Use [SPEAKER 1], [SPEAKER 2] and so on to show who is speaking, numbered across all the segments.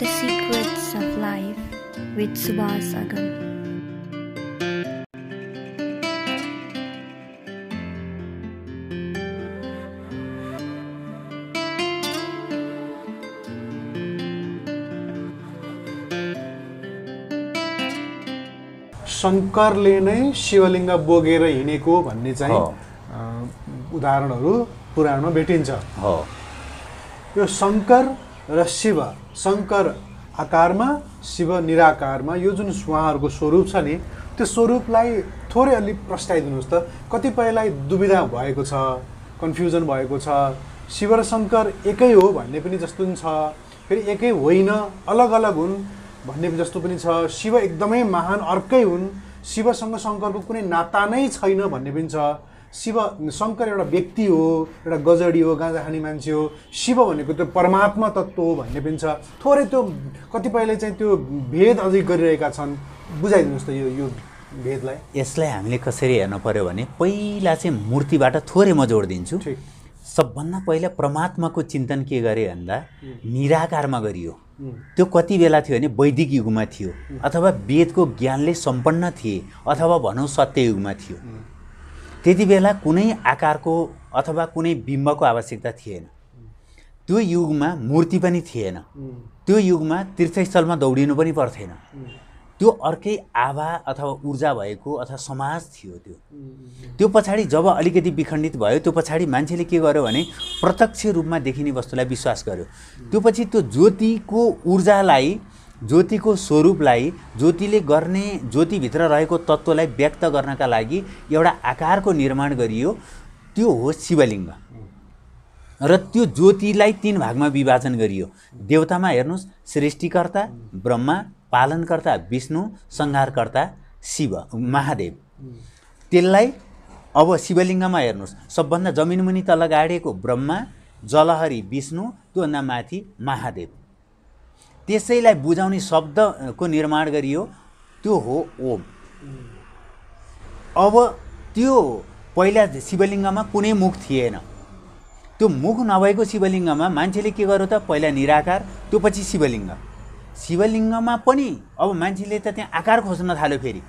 [SPEAKER 1] The Secrets of Life with Subhas Agam.
[SPEAKER 2] शङ्करले नै शिवलिङ्ग बोगेर हिँडेको भन्ने चाहिँ उदाहरणहरू पुराणमा भेटिन्छ यो शङ्कर र शिव शङ्कर आकारमा शिव निराकारमा यो जुन उहाँहरूको स्वरूप छ नि त्यो स्वरूपलाई थोरै अलि प्रस्ताइदिनुहोस् त कतिपयलाई दुविधा भएको छ कन्फ्युजन भएको छ शिव र शङ्कर एकै हो भन्ने पनि जस्तो पनि छ फेरि एकै होइन अलग अलग हुन् भन्ने जस्तो पनि छ शिव एकदमै महान अर्कै हुन् शिवसँग शङ्करको कुनै नाता नै छैन भन्ने पनि छ शिव शङ्कर एउटा व्यक्ति हो एउटा गजडी हो गाँजा खाने मान्छे हो शिव भनेको त्यो परमात्मा तत्त्व हो भन्ने पनि छ थोरै त्यो कतिपयले चाहिँ त्यो भेद अझै गरिरहेका छन् बुझाइदिनुहोस् त यो यो भेदलाई
[SPEAKER 1] यसलाई हामीले कसरी हेर्न पऱ्यो भने पहिला चाहिँ मूर्तिबाट थोरै म जोड दिन्छु सबभन्दा पहिला परमात्माको चिन्तन के गरे भन्दा निराकारमा गरियो त्यो कति बेला थियो भने वैदिक युगमा थियो अथवा वेदको ज्ञानले सम्पन्न थिए अथवा भनौँ युगमा थियो त्यति बेला कुनै आकारको अथवा कुनै बिम्बको आवश्यकता थिएन त्यो युगमा मूर्ति पनि थिएन त्यो युगमा तीर्थस्थलमा दौडिनु पनि पर्थेन त्यो अर्कै आभा अथवा ऊर्जा भएको अथवा समाज थियो त्यो त्यो पछाडि जब अलिकति विखण्डित भयो त्यो पछाडि मान्छेले के गर्यो भने प्रत्यक्ष रूपमा देखिने वस्तुलाई विश्वास गर्यो त्यो पछि त्यो ज्योतिको ऊर्जालाई ज्योतिको स्वरूपलाई ज्योतिले गर्ने ज्योतिभित्र रहेको तत्त्वलाई व्यक्त गर्नका लागि एउटा आकारको निर्माण गरियो त्यो हो शिवलिङ्ग र त्यो ज्योतिलाई तिन भागमा विभाजन गरियो देवतामा हेर्नुहोस् सृष्टिकर्ता ब्रह्मा पालनकर्ता विष्णु सङ्घारकर्ता शिव महादेव त्यसलाई अब शिवलिङ्गमा हेर्नुहोस् सबभन्दा जमिनमुनि तल गाडिएको ब्रह्मा जलहरी विष्णु त्योभन्दा माथि महादेव त्यसैलाई बुझाउने शब्दको निर्माण गरियो त्यो हो ओम अब त्यो पहिला शिवलिङ्गमा कुनै मुख थिएन त्यो मुख नभएको शिवलिङ्गमा मान्छेले के गर्यो त पहिला निराकार त्यो पछि शिवलिङ्ग शिवलिङ्गमा पनि अब मान्छेले त त्यहाँ आकार खोज्न थाल्यो फेरि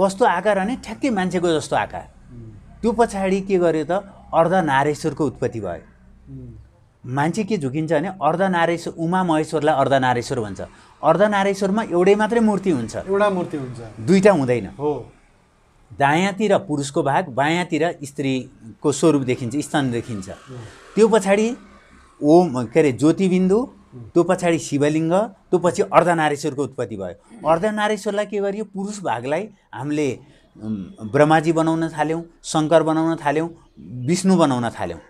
[SPEAKER 1] कस्तो आकार भने ठ्याक्कै मान्छेको जस्तो आकार त्यो पछाडि के गर्यो त अर्धनारेश्वरको उत्पत्ति भयो मान्छे के झुकिन्छ भने अर्धनारेश्वर उमा महेश्वरलाई अर्धनारेश्वर भन्छ अर्धनारेश्वरमा एउटै मात्रै मूर्ति हुन्छ
[SPEAKER 2] एउटा मूर्ति हुन्छ
[SPEAKER 1] दुईवटा हुँदैन हो दायाँतिर पुरुषको भाग बायाँतिर स्त्रीको स्वरूप देखिन्छ स्थान देखिन्छ त्यो पछाडि ओम के अरे ज्योतिबिन्दु त्यो पछाडि शिवलिङ्ग त्यो पछि अर्धनारेश्वरको उत्पत्ति भयो अर्धनारेश्वरलाई के गरियो पुरुष भागलाई हामीले ब्रह्माजी बनाउन थाल्यौँ शङ्कर बनाउन थाल्यौँ विष्णु बनाउन थाल्यौँ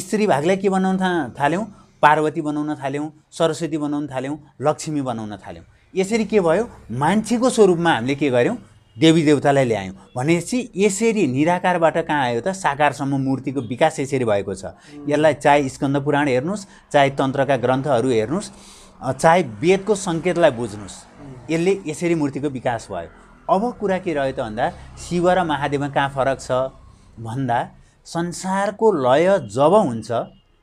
[SPEAKER 1] स्त्री भागलाई के बनाउन था थाल्यौँ पार्वती बनाउन थाल्यौँ सरस्वती बनाउन थाल्यौँ लक्ष्मी बनाउन थाल्यौँ यसरी के भयो मान्छेको स्वरूपमा हामीले के गर्यौँ देवी देवतालाई ल्यायौँ भनेपछि यसरी निराकारबाट कहाँ आयो त साकारसम्म मूर्तिको विकास यसरी भएको छ यसलाई चाहे स्कन्द पुराण हेर्नुहोस् चाहे तन्त्रका ग्रन्थहरू हेर्नुहोस् चाहे वेदको सङ्केतलाई बुझ्नुहोस् यसले यसरी मूर्तिको विकास भयो अब कुरा के रह्यो त भन्दा शिव र महादेवमा कहाँ फरक छ भन्दा संसारको लय जब हुन्छ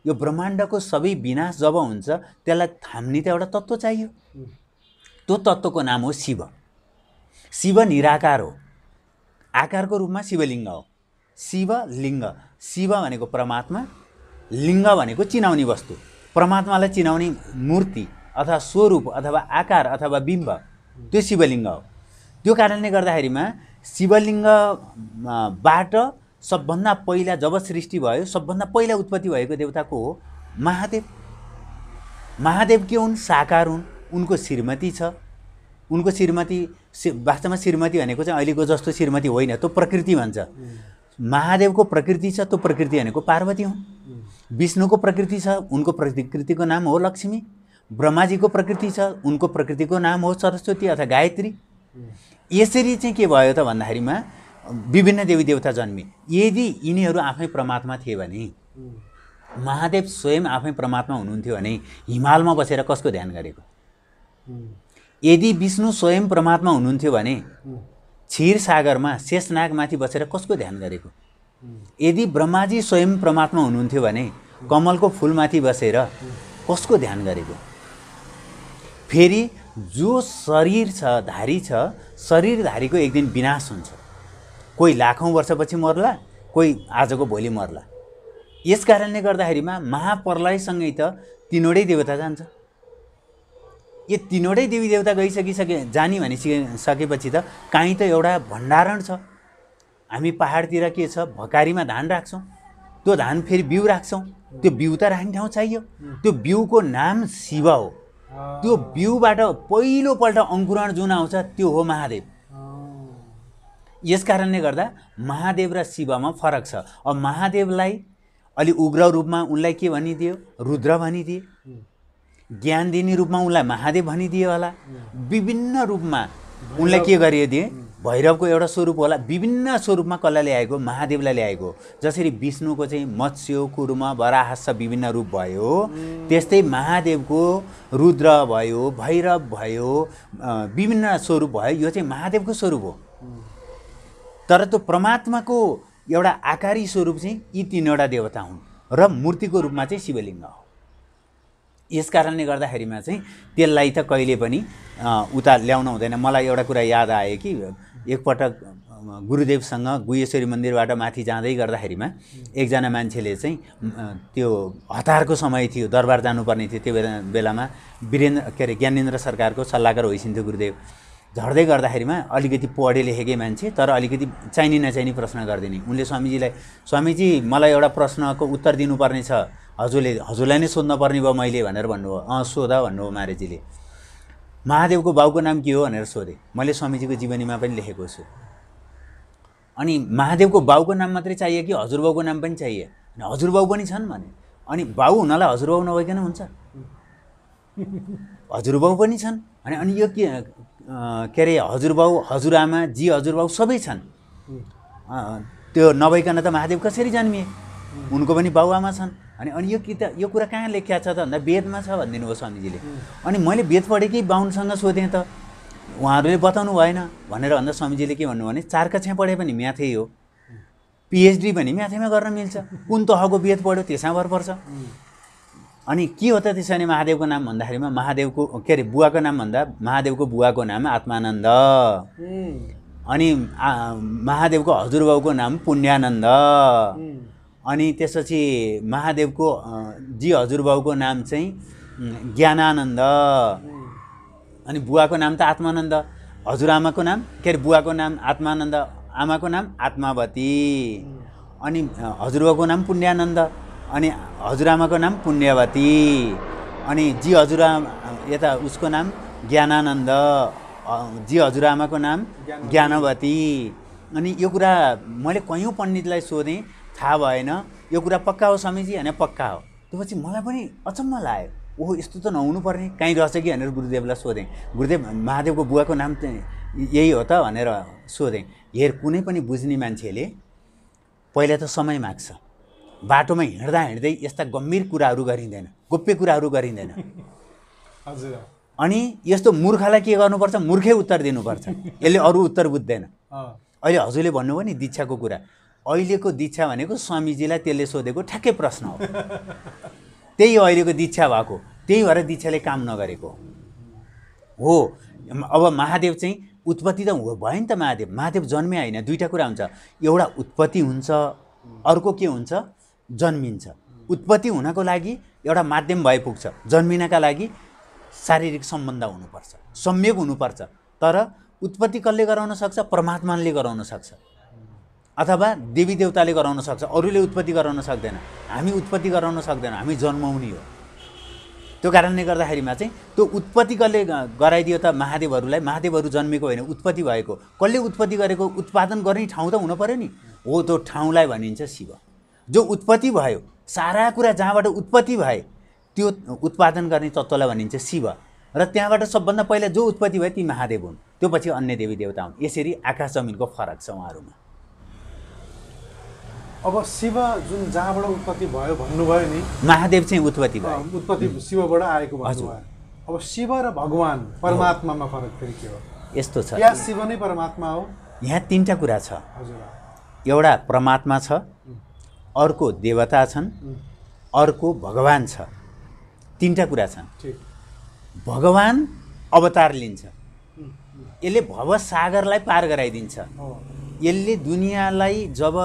[SPEAKER 1] यो ब्रह्माण्डको सबै विनाश जब हुन्छ त्यसलाई थाम्ने त एउटा तत्त्व चाहियो त्यो तत्त्वको नाम हो शिव शिव निराकार हो आकारको रूपमा शिवलिङ्ग हो शिवलिङ्ग शिव भनेको परमात्मा लिङ्ग भनेको चिनाउने वस्तु परमात्मालाई चिनाउने मूर्ति अथवा स्वरूप अथवा आकार अथवा बिम्ब त्यो शिवलिङ्ग हो त्यो कारणले गर्दाखेरिमा शिवलिङ्गबाट सबभन्दा पहिला जब सृष्टि भयो सबभन्दा पहिला उत्पत्ति भएको देवताको हो महादेव महादेव के हुन् साकार हुन् उनको श्रीमती छ उनको श्रीमती वास्तवमा श्रीमती भनेको चाहिँ अहिलेको जस्तो श्रीमती होइन त्यो प्रकृति भन्छ महादेवको प्रकृति छ त्यो प्रकृति भनेको पार्वती हुन् विष्णुको प्रकृति छ उनको प्रकृतिको नाम हो लक्ष्मी ब्रह्माजीको प्रकृति छ उनको प्रकृतिको नाम हो सरस्वती अथवा गायत्री यसरी चाहिँ के भयो त भन्दाखेरिमा विभिन्न देवी देवता जन्मे यदि यिनीहरू आफै परमात्मा थिए भने महादेव स्वयं आफै परमात्मा हुनुहुन्थ्यो भने हिमालमा बसेर कसको ध्यान गरेको यदि विष्णु स्वयं परमात्मा हुनुहुन्थ्यो भने क्षीरसागरमा शेषनागमाथि बसेर कसको ध्यान गरेको यदि ब्रह्माजी स्वयं परमात्मा हुनुहुन्थ्यो भने कमलको फुलमाथि बसेर कसको ध्यान गरेको फेरि जो शरीर छ धारी छ शरीरधारीको एक दिन विनाश हुन्छ कोही लाखौँ वर्षपछि मर्ला कोही आजको भोलि मर्ला यस कारणले गर्दाखेरिमा महाप्रलयसँगै त तिनवटै देवता जान्छ यो तिनवटै देवी देवता गइसकिसके जाने भनिसके सकेपछि त काहीँ त एउटा भण्डारण छ हामी पाहाडतिर के छ भकारीमा धान राख्छौँ त्यो धान फेरि बिउ राख्छौँ त्यो बिउ त राख्ने ठाउँ चाहियो त्यो बिउको नाम शिव हो त्यो बिउबाट पहिलोपल्ट अङ्कुरण जुन आउँछ त्यो हो महादेव यस कारणले गर्दा महादेव र शिवमा फरक छ अब महादेवलाई अलि उग्र रूपमा उनलाई के भनिदियो रुद्र भनिदिए ज्ञान दिने रूपमा उनलाई महादेव भनिदियो होला विभिन्न रूपमा उनलाई के दिए भैरवको एउटा स्वरूप होला विभिन्न स्वरूपमा कसलाई ल्याएको महादेवलाई ल्याएको जसरी विष्णुको चाहिँ मत्स्य कुर्म बराहस विभिन्न रूप भयो त्यस्तै महादेवको रुद्र भयो भैरव भयो विभिन्न स्वरूप भयो यो चाहिँ महादेवको स्वरूप हो तर त्यो परमात्माको एउटा आकारी स्वरूप चाहिँ यी तिनवटा देवता हुन् र मूर्तिको रूपमा चाहिँ शिवलिङ्ग हो यस कारणले गर्दाखेरिमा चाहिँ त्यसलाई त कहिले पनि उता ल्याउन हुँदैन मलाई एउटा कुरा याद आयो कि एकपटक गुरुदेवसँग गुहेश्वरी मन्दिरबाट माथि जाँदै गर्दाखेरिमा एकजना मान्छेले चाहिँ त्यो हतारको समय थियो दरबार जानुपर्ने थियो त्यो बेला बेलामा वीरेन्द्र के अरे ज्ञानेन्द्र सरकारको सल्लाहकार होइसिन्थ्यो गुरुदेव झर्दै गर्दाखेरिमा अलिकति पढे लेखेकै मान्छे तर अलिकति चाहिने नचाहिने प्रश्न गरिदिने उनले स्वामीजीलाई स्वामीजी मलाई एउटा प्रश्नको उत्तर दिनुपर्ने छ हजुरले हजुरलाई नै सोध्नुपर्ने भयो मैले भनेर भन्नुभयो अँ सोध भन्नुभयो मारेजीले महादेवको बाउको नाम के हो भनेर सोधेँ मैले स्वामीजीको जीवनीमा पनि लेखेको छु अनि महादेवको बाउको नाम मात्रै चाहियो कि हजुरबाउको नाम पनि चाहियो अनि हजुरबाउ पनि छन् भने अनि बाउ हुनलाई हजुरबाउ नभइकन हुन्छ हजुरबाउ पनि छन् अनि अनि यो के के अरे हजुरबाउ हजुरआमा जी हजुरबाउ सबै छन् त्यो नभइकन त महादेव कसरी जन्मिए उनको पनि बाउआमा छन् अनि अनि यो किताब यो कुरा कहाँ लेखिया छ त भन्दा वेदमा छ भनिदिनु हो स्वामीजीले अनि मैले वेद कि बाहुनसँग सोधेँ त उहाँहरूले बताउनु भएन भनेर भन्दा स्वामीजीले के भन्नु भने चार कक्षा पढे पनि म्याथै हो पिएचडी भने म्याथेमा गर्न मिल्छ कुन तहको वेद पढ्यो त्यसमा भर पर्छ अनि के हो त त्यसो भने महादेवको नाम भन्दाखेरिमा महादेवको के अरे बुवाको नाम भन्दा महादेवको बुवाको नाम आत्मानन्द अनि महादेवको हजुरबाउको नाम पुण्यानन्द अनि त्यसपछि महादेवको जी हजुरबाउको नाम चाहिँ ज्ञानानन्द अनि बुवाको नाम त आत्मानन्द हजुरआमाको नाम के अरे बुवाको नाम आत्मानन्द आमाको नाम आत्मावती अनि हजुरबाउको नाम पुण्यानन्द अनि हजुरआमाको नाम पुण्यवती अनि जी हजुरआमा यता उसको नाम ज्ञानानन्द जी हजुरआमाको नाम ज्ञानवती अनि यो कुरा मैले कयौँ पण्डितलाई सोधेँ थाहा भएन यो कुरा पक्का हो स्वामीजी होइन पक्का हो त्योपछि मलाई पनि अचम्म लाग्यो ओहो यस्तो त नहुनुपर्ने काहीँ रहेछ कि भनेर गुरुदेवलाई सोधेँ गुरुदेव महादेवको बुवाको नाम यही हो त भनेर सोधेँ हेर कुनै पनि बुझ्ने मान्छेले पहिला त समय माग्छ बाटोमा हिँड्दा हिँड्दै यस्ता गम्भीर कुराहरू गरिँदैन गोप्य कुराहरू गरिँदैन हजुर अनि यस्तो मूर्खलाई के गर्नुपर्छ मूर्खै उत्तर दिनुपर्छ यसले अरू उत्तर बुझ्दैन
[SPEAKER 2] अहिले
[SPEAKER 1] हजुरले भन्नुभयो नि दीक्षाको कुरा अहिलेको दीक्षा भनेको स्वामीजीलाई त्यसले सोधेको ठ्याक्कै प्रश्न हो त्यही अहिलेको दीक्षा भएको त्यही भएर दीक्षाले काम नगरेको हो अब महादेव चाहिँ उत्पत्ति त भयो नि त महादेव महादेव जन्मे होइन दुईवटा कुरा हुन्छ एउटा उत्पत्ति हुन्छ अर्को के हुन्छ जन्मिन्छ उत्पत्ति हुनको लागि एउटा माध्यम भए पुग्छ जन्मिनका लागि शारीरिक सम्बन्ध हुनुपर्छ सम्यक हुनुपर्छ तर उत्पत्ति कसले गराउन सक्छ परमात्माले गराउन सक्छ अथवा देवी देवताले गराउन सक्छ अरूले उत्पत्ति गराउन सक्दैन हामी उत्पत्ति गराउन सक्दैनौँ हामी जन्माउने हो त्यो कारणले गर्दाखेरिमा चाहिँ त्यो उत्पत्ति कसले गराइदियो त महादेवहरूलाई महादेवहरू जन्मेको होइन उत्पत्ति भएको कसले उत्पत्ति गरेको उत्पादन गर्ने ठाउँ त हुनु पऱ्यो नि हो त्यो ठाउँलाई भनिन्छ शिव जो उत्पत्ति भयो सारा कुरा जहाँबाट उत्पत्ति भए त्यो उत्पादन गर्ने तत्त्वलाई भनिन्छ शिव र त्यहाँबाट सबभन्दा पहिला जो उत्पत्ति भयो ती महादेव हुन् त्यो पछि अन्य देवी देवता हुन् यसरी आकाश जमिनको फरक छ उहाँहरूमा
[SPEAKER 2] अब शिव जुन जहाँबाट उत्पत्ति भयो भन्नुभयो नि
[SPEAKER 1] महादेव चाहिँ उत्पत्ति भयो
[SPEAKER 2] उत्पत्ति शिवबाट आएको भन्नुभयो अब शिव र भगवान् परमात्मामा फरक फेरि के हो यस्तो छ यहाँ शिव नै परमात्मा हो
[SPEAKER 1] यहाँ तिनवटा कुरा छ एउटा परमात्मा छ अर्को देवता छन् अर्को भगवान् छ तिनवटा कुरा छन् भगवान् अवतार लिन्छ यसले भवसागरलाई पार गराइदिन्छ यसले दुनियाँलाई जब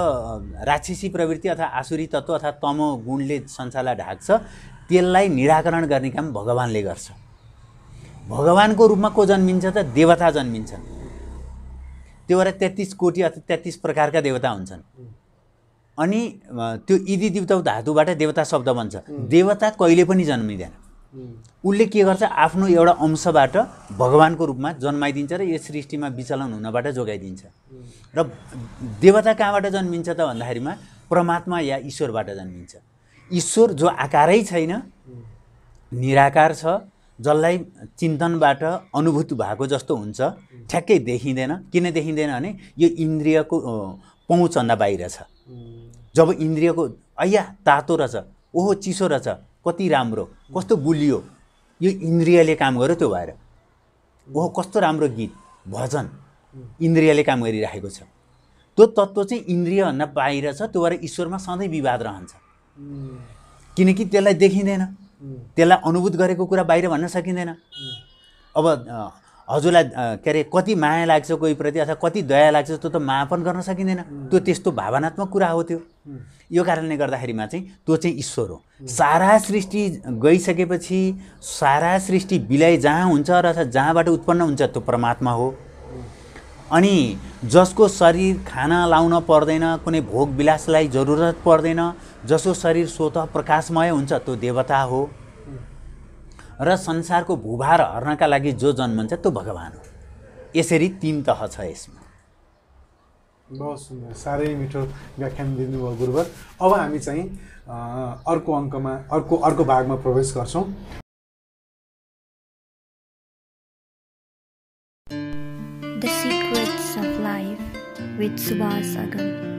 [SPEAKER 1] राक्षसी प्रवृत्ति अथवा आसुरी तत्त्व अथवा तम गुणले संसारलाई ढाक्छ त्यसलाई निराकरण गर्ने काम भगवान्ले गर्छ भगवानको रूपमा को जन्मिन्छ त देवता जन्मिन्छन् त्यो भएर तेत्तिस कोटी अथवा तेत्तिस प्रकारका देवता हुन्छन् अनि त्यो इदी दिउताउ धातुबाट देवता शब्द बन्छ देवता कहिले पनि जन्मिँदैन उसले के गर्छ आफ्नो एउटा अंशबाट भगवान्को रूपमा जन्माइदिन्छ र यो सृष्टिमा विचलन हुनबाट जोगाइदिन्छ र देवता कहाँबाट जन्मिन्छ त भन्दाखेरिमा परमात्मा या ईश्वरबाट जन्मिन्छ ईश्वर जो आकारै छैन निराकार छ जसलाई चिन्तनबाट अनुभूत भएको जस्तो हुन्छ ठ्याक्कै देखिँदैन किन देखिँदैन भने यो इन्द्रियको पहुँचभन्दा बाहिर छ जब इन्द्रियको अया तातो रहेछ ओहो चिसो रहेछ कति राम्रो कस्तो गुलियो यो इन्द्रियले काम गर्यो त्यो भएर ओहो कस्तो राम्रो गीत भजन इन्द्रियले काम गरिराखेको छ त्यो तत्त्व चाहिँ इन्द्रियभन्दा बाहिर छ त्यो भएर ईश्वरमा सधैँ विवाद रहन्छ किनकि त्यसलाई देखिँदैन त्यसलाई अनुभूत गरेको कुरा बाहिर भन्न सकिँदैन अब हजुरलाई के अरे कति माया लाग्छ कोहीप्रति अथवा कति दया लाग्छ त्यो त मापन गर्न सकिँदैन त्यो त्यस्तो भावनात्मक कुरा हो त्यो यो कारणले गर्दाखेरिमा चाहिँ त्यो चाहिँ ईश्वर हो सारा सृष्टि गइसकेपछि सारा सृष्टि विलय जहाँ हुन्छ र जहाँबाट उत्पन्न हुन्छ त्यो परमात्मा हो अनि जसको शरीर खाना लाउन पर्दैन कुनै भोग विलासलाई जरुरत पर्दैन जसको शरीर स्वत प्रकाशमय हुन्छ त्यो देवता हो र संसारको भूभार हर्नका लागि जो जन्मन्छ त्यो भगवान् हो यसरी तिन तह छ यसमा
[SPEAKER 2] बस साह्रै मिठो व्याख्यान दिनुभयो गुरुवर अब हामी चाहिँ अर्को अङ्कमा अर्को अर्को भागमा प्रवेश गर्छौँ
[SPEAKER 1] The Secrets of